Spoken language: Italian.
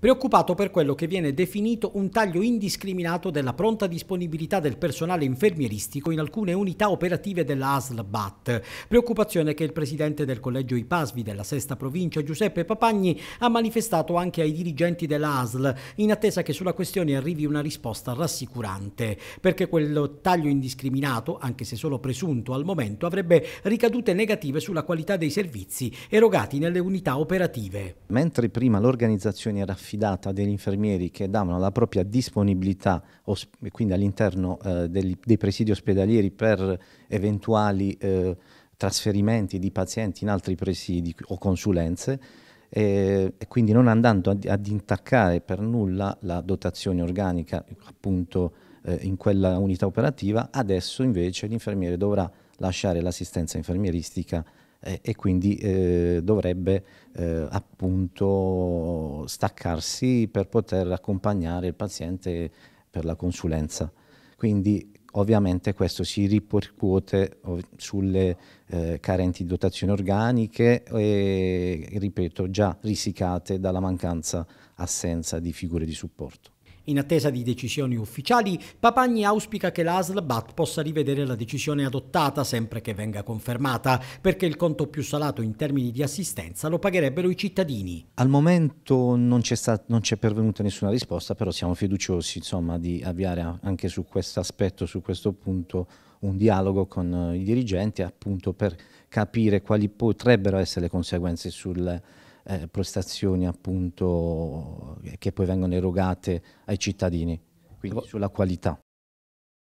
preoccupato per quello che viene definito un taglio indiscriminato della pronta disponibilità del personale infermieristico in alcune unità operative della ASL BAT, preoccupazione che il presidente del collegio IPASVI della sesta provincia Giuseppe Papagni ha manifestato anche ai dirigenti della ASL in attesa che sulla questione arrivi una risposta rassicurante, perché quel taglio indiscriminato, anche se solo presunto al momento, avrebbe ricadute negative sulla qualità dei servizi erogati nelle unità operative. Mentre prima l'organizzazione era affidata a degli infermieri che davano la propria disponibilità, quindi all'interno eh, dei presidi ospedalieri per eventuali eh, trasferimenti di pazienti in altri presidi o consulenze, e, e quindi non andando ad, ad, intaccare per nulla la dotazione organica appunto eh, in quella unità operativa, adesso invece l'infermiere dovrà lasciare l'assistenza infermieristica eh, e quindi eh, dovrebbe eh, appunto staccarsi per poter accompagnare il paziente per la consulenza. Quindi ovviamente questo si ripercuote sulle eh, carenti dotazioni organiche e, ripeto, già risicate dalla mancanza assenza di figure di supporto. In attesa di decisioni ufficiali, Papagni auspica che la ASLBAT possa rivedere la decisione adottata, sempre che venga confermata, perché il conto più salato in termini di assistenza lo pagherebbero i cittadini. Al momento non c'è, pervenuta nessuna risposta, però siamo fiduciosi insomma, di avviare anche su questo aspetto, su questo punto, un dialogo con eh, i dirigenti appunto per capire quali potrebbero essere le conseguenze sul eh, prestazioni appunto che poi vengono erogate ai cittadini, quindi sulla qualità.